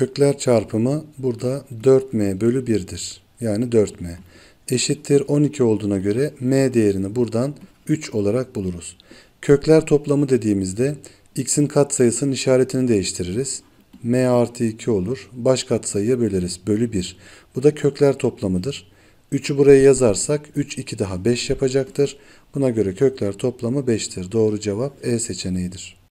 Kökler çarpımı burada 4m bölü 1'dir. Yani 4m. Eşittir 12 olduğuna göre m değerini buradan 3 olarak buluruz. Kökler toplamı dediğimizde x'in katsayısının işaretini değiştiririz. m artı 2 olur. Baş katsayıya böleriz. Bölü 1. Bu da kökler toplamıdır. 3'ü buraya yazarsak 3, 2 daha 5 yapacaktır. Buna göre kökler toplamı 5'tir. Doğru cevap E seçeneğidir.